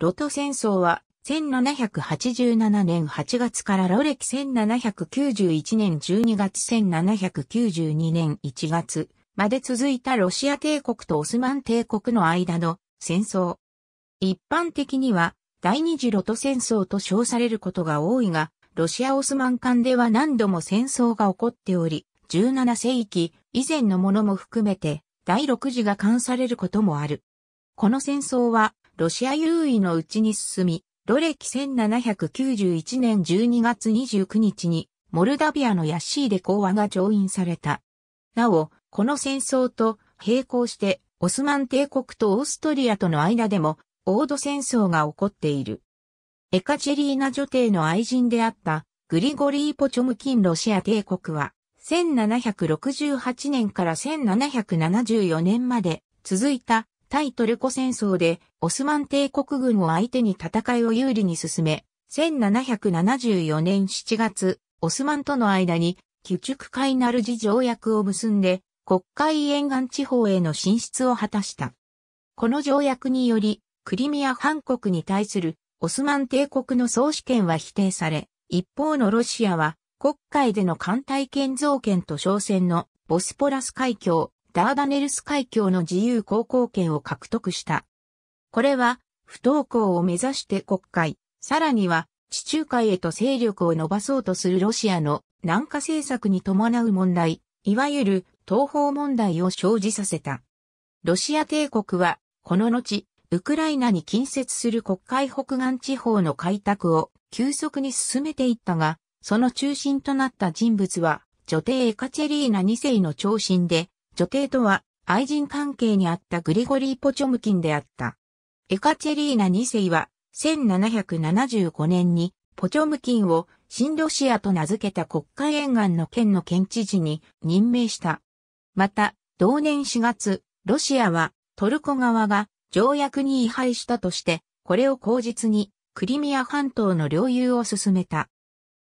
ロト戦争は1787年8月からロレキ1791年12月1792年1月まで続いたロシア帝国とオスマン帝国の間の戦争。一般的には第二次ロト戦争と称されることが多いが、ロシア・オスマン間では何度も戦争が起こっており、17世紀以前のものも含めて第六次が関されることもある。この戦争はロシア優位のうちに進み、ロレキ1791年12月29日に、モルダビアのヤッシーで講和が調印された。なお、この戦争と並行して、オスマン帝国とオーストリアとの間でも、オード戦争が起こっている。エカチェリーナ女帝の愛人であった、グリゴリー・ポチョムキンロシア帝国は、1768年から1774年まで続いた対トルコ戦争でオスマン帝国軍を相手に戦いを有利に進め、1774年7月、オスマンとの間に、旧築海なるジ条約を結んで、国会沿岸地方への進出を果たした。この条約により、クリミア半国に対するオスマン帝国の総主権は否定され、一方のロシアは、国会での艦隊建造権と商船のボスポラス海峡、ダーダネルス海峡の自由航行権を獲得した。これは、不登校を目指して国会、さらには地中海へと勢力を伸ばそうとするロシアの南下政策に伴う問題、いわゆる東方問題を生じさせた。ロシア帝国は、この後、ウクライナに近接する国会北岸地方の開拓を急速に進めていったが、その中心となった人物は、女帝エカチェリーナ2世の長身で、女帝とは愛人関係にあったグリゴリー・ポチョムキンであった。エカチェリーナ2世は1775年にポチョムキンを新ロシアと名付けた国会沿岸の県の県知事に任命した。また、同年4月、ロシアはトルコ側が条約に違反したとして、これを口実にクリミア半島の領有を進めた。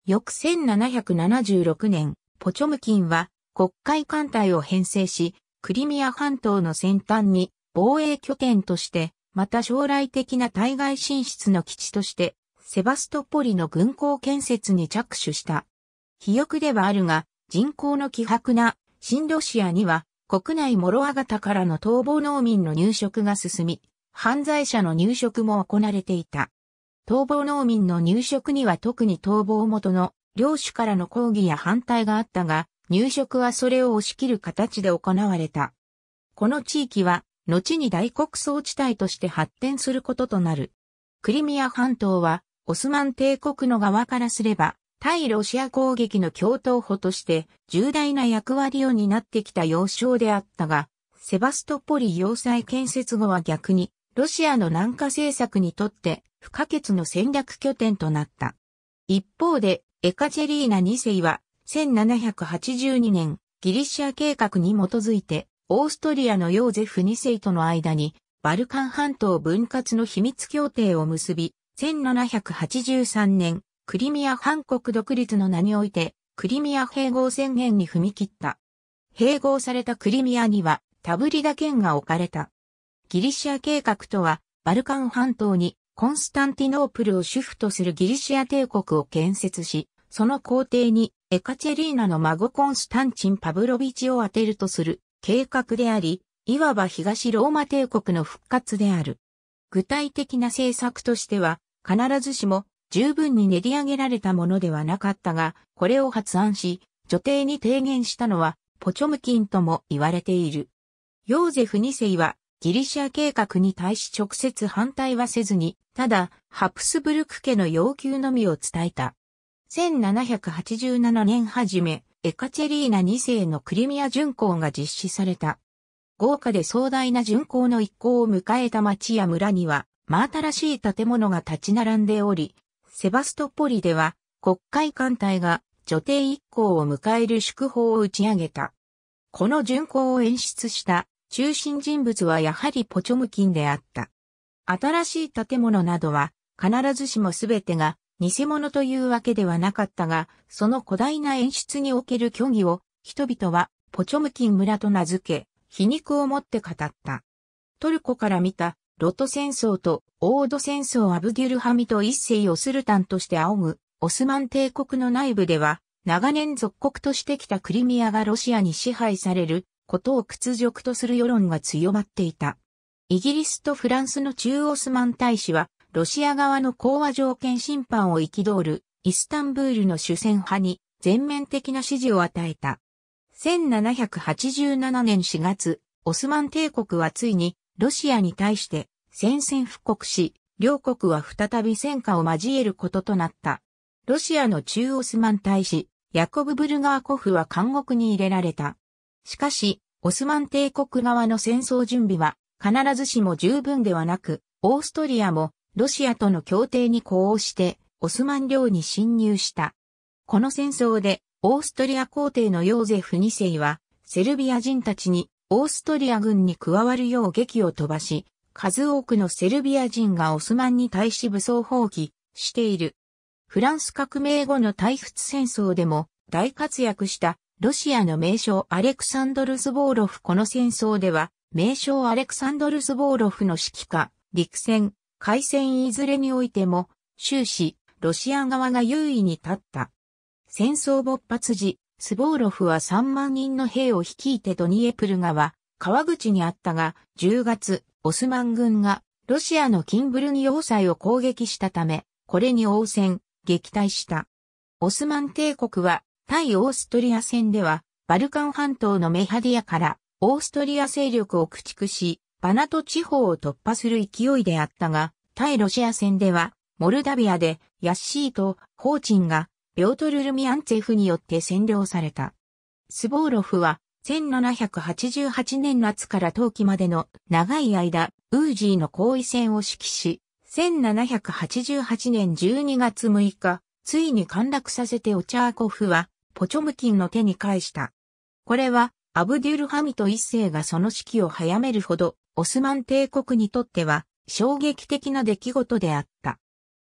翌1776年、ポチョムキンは国会艦隊を編成し、クリミア半島の先端に防衛拠点として、また将来的な対外進出の基地として、セバストポリの軍港建設に着手した。肥沃ではあるが、人口の希薄な新ロシアには、国内モロア型からの逃亡農民の入植が進み、犯罪者の入植も行われていた。逃亡農民の入植には特に逃亡元の領主からの抗議や反対があったが、入植はそれを押し切る形で行われた。この地域は、後に大国倉地帯として発展することとなる。クリミア半島は、オスマン帝国の側からすれば、対ロシア攻撃の共闘歩として重大な役割を担ってきた要衝であったが、セバストポリ要塞建設後は逆に、ロシアの南下政策にとって不可欠の戦略拠点となった。一方で、エカチェリーナ2世は1782年、ギリシア計画に基づいて、オーストリアのヨーゼフ2世との間に、バルカン半島分割の秘密協定を結び、1783年、クリミア半国独立の名において、クリミア併合宣言に踏み切った。併合されたクリミアには、タブリダ県が置かれた。ギリシア計画とは、バルカン半島にコンスタンティノープルを主婦とするギリシア帝国を建設し、その皇帝にエカチェリーナの孫コンスタンチン・パブロビチを当てるとする計画であり、いわば東ローマ帝国の復活である。具体的な政策としては、必ずしも十分に練り上げられたものではなかったが、これを発案し、女帝に提言したのは、ポチョムキンとも言われている。ヨーゼフ2世は、ギリシア計画に対し直接反対はせずに、ただ、ハプスブルク家の要求のみを伝えた。1787年初め、エカチェリーナ2世のクリミア巡行が実施された。豪華で壮大な巡行の一行を迎えた町や村には、真新しい建物が立ち並んでおり、セバストポリでは国会艦隊が女帝一行を迎える祝砲を打ち上げた。この巡行を演出した中心人物はやはりポチョムキンであった。新しい建物などは必ずしもすべてが偽物というわけではなかったが、その古代な演出における虚偽を、人々は、ポチョムキン村と名付け、皮肉をもって語った。トルコから見た、ロト戦争とオード戦争アブデュルハミと一世をスルタンとして仰ぐ、オスマン帝国の内部では、長年属国としてきたクリミアがロシアに支配されることを屈辱とする世論が強まっていた。イギリスとフランスの中オスマン大使はロシア側の講和条件審判を憤るイスタンブールの主戦派に全面的な支持を与えた。1787年4月、オスマン帝国はついにロシアに対して宣戦布告し、両国は再び戦火を交えることとなった。ロシアの中オスマン大使、ヤコブ・ブルガーコフは監獄に入れられた。しかし、オスマン帝国側の戦争準備は必ずしも十分ではなく、オーストリアもロシアとの協定に呼応して、オスマン領に侵入した。この戦争で、オーストリア皇帝のヨーゼフ2世は、セルビア人たちに、オーストリア軍に加わるよう劇を飛ばし、数多くのセルビア人がオスマンに対し武装放棄している。フランス革命後の退仏戦争でも大活躍したロシアの名将アレクサンドル・ズボーロフこの戦争では名将アレクサンドル・ズボーロフの指揮下、陸戦、海戦いずれにおいても、終始、ロシア側が優位に立った。戦争勃発時、スボーロフは3万人の兵を率いてドニエプル川、川口にあったが、10月、オスマン軍が、ロシアのキンブルニ要塞を攻撃したため、これに応戦、撃退した。オスマン帝国は、対オーストリア戦では、バルカン半島のメハディアから、オーストリア勢力を駆逐し、バナト地方を突破する勢いであったが、対ロシア戦では、モルダビアでヤッシーとホーチンがビョートル・ルミアンツェフによって占領された。スボーロフは1788年夏から冬季までの長い間、ウージーの後位戦を指揮し、1788年12月6日、ついに陥落させてオチャーコフは、ポチョムキンの手に返した。これは、アブデュルハミト一世がその指揮を早めるほど、オスマン帝国にとっては、衝撃的な出来事であった。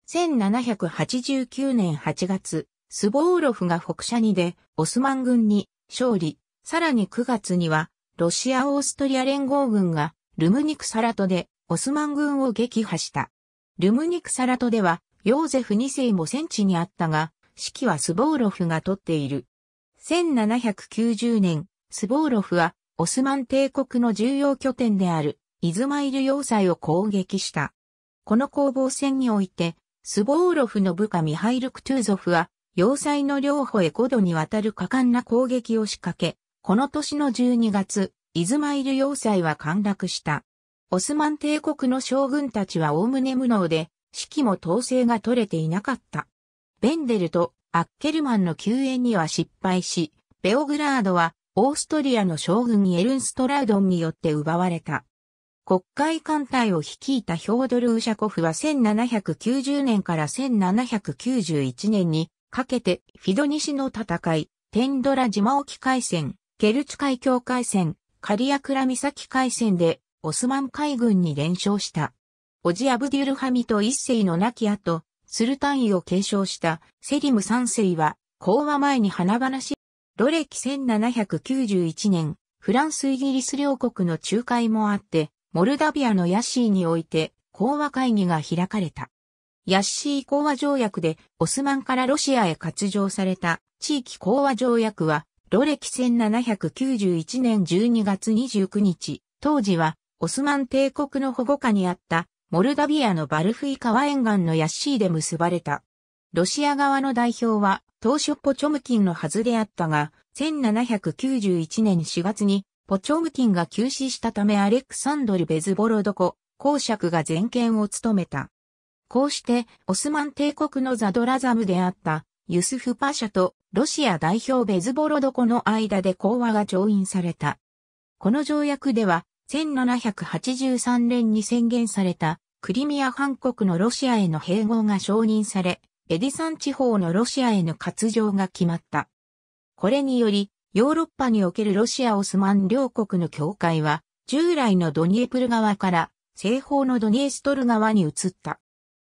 1789年8月、スボーロフが北シにでオスマン軍に勝利、さらに9月にはロシア・オーストリア連合軍がルムニクサラトでオスマン軍を撃破した。ルムニクサラトではヨーゼフ2世も戦地にあったが、指揮はスボーロフが取っている。1790年、スボーロフはオスマン帝国の重要拠点であるイズマイル要塞を攻撃した。この攻防戦において、スボーロフの部下ミハイル・クトゥーゾフは、要塞の両方へ5度にわたる果敢な攻撃を仕掛け、この年の12月、イズマイル要塞は陥落した。オスマン帝国の将軍たちはおおむね無能で、指揮も統制が取れていなかった。ベンデルとアッケルマンの救援には失敗し、ベオグラードはオーストリアの将軍エルンストラウドンによって奪われた。国会艦隊を率いたヒョードル・ウシャコフは1790年から1791年にかけてフィド西の戦い、テンドラ島沖海戦、ケルツ海峡海戦、カリアクラ岬海戦でオスマン海軍に連勝した。オジアブデュルハミと一世の亡き後、スルタン位を継承したセリム三世は、講和前に花々しい。ロキ1791年、フランスイギリス両国の仲介もあって、モルダビアのヤッシーにおいて、講和会議が開かれた。ヤッシー講和条約で、オスマンからロシアへ割譲された地域講和条約は、ロレキ1791年12月29日、当時は、オスマン帝国の保護下にあった、モルダビアのバルフイ川沿岸のヤッシーで結ばれた。ロシア側の代表は、当初ポチョムキンのはずであったが、1791年4月にポチョムキンが急死したためアレクサンドル・ベズボロドコ、公爵が全権を務めた。こうして、オスマン帝国のザドラザムであった、ユスフパシャとロシア代表ベズボロドコの間で講和が調印された。この条約では、1783年に宣言された、クリミア半国のロシアへの併合が承認され、エディサン地方のロシアへの割譲が決まった。これにより、ヨーロッパにおけるロシア・オスマン両国の境界は、従来のドニエプル川から西方のドニエストル川に移った。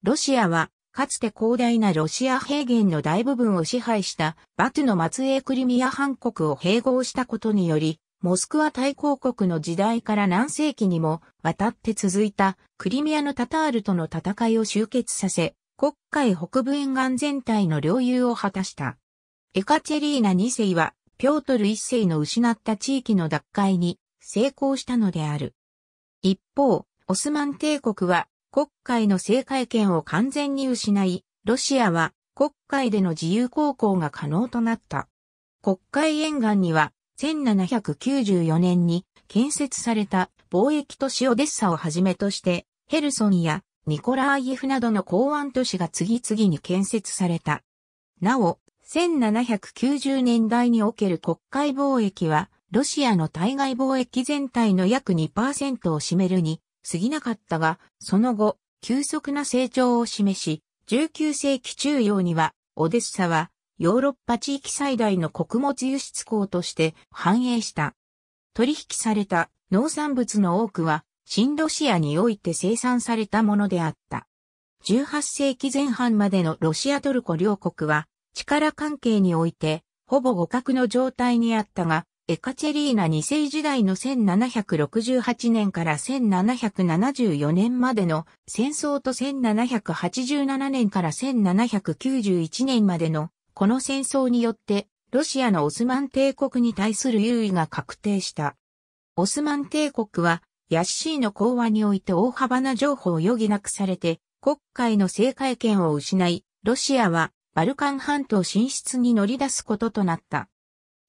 ロシアは、かつて広大なロシア平原の大部分を支配したバトゥの末裔クリミア半国を併合したことにより、モスクワ大公国の時代から何世紀にも渡って続いたクリミアのタタールとの戦いを終結させ、国会北部沿岸全体の領有を果たした。エカチェリーナ2世はピョートル一世の失った地域の奪回に成功したのである。一方、オスマン帝国は国会の政界権を完全に失い、ロシアは国会での自由航行が可能となった。国会沿岸には1794年に建設された貿易都市オデッサをはじめとして、ヘルソンやニコラーイフなどの港湾都市が次々に建設された。なお、1790年代における国会貿易は、ロシアの対外貿易全体の約2%を占めるに過ぎなかったが、その後、急速な成長を示し、19世紀中央には、オデッサはヨーロッパ地域最大の穀物輸出港として繁栄した。取引された農産物の多くは、新ロシアにおいて生産されたものであった。18世紀前半までのロシアトルコ両国は、力関係において、ほぼ互角の状態にあったが、エカチェリーナ2世時代の1768年から1774年までの戦争と1787年から1791年までのこの戦争によってロシアのオスマン帝国に対する優位が確定した。オスマン帝国はヤッシーの講和において大幅な譲歩を余儀なくされて国会の政界権を失い、ロシアはバルカン半島進出に乗り出すこととなった。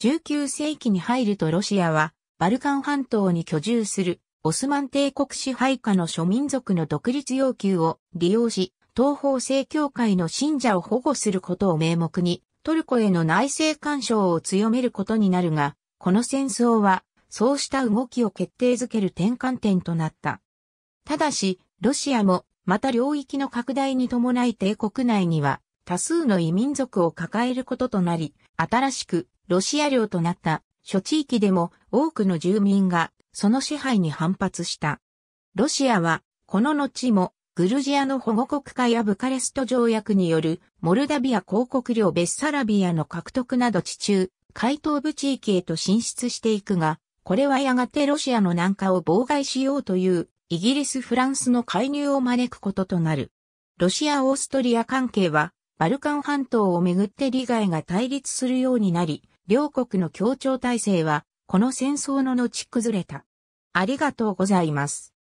19世紀に入るとロシアは、バルカン半島に居住するオスマン帝国支配下の諸民族の独立要求を利用し、東方正教会の信者を保護することを名目に、トルコへの内政干渉を強めることになるが、この戦争は、そうした動きを決定づける転換点となった。ただし、ロシアも、また領域の拡大に伴い帝国内には、多数の異民族を抱えることとなり、新しくロシア領となった諸地域でも多くの住民がその支配に反発した。ロシアはこの後もグルジアの保護国家やブカレスト条約によるモルダビア広告領ベッサラビアの獲得など地中、海東部地域へと進出していくが、これはやがてロシアの南下を妨害しようというイギリス・フランスの介入を招くこととなる。ロシア・オーストリア関係はバルカン半島をめぐって利害が対立するようになり、両国の協調体制は、この戦争の後崩れた。ありがとうございます。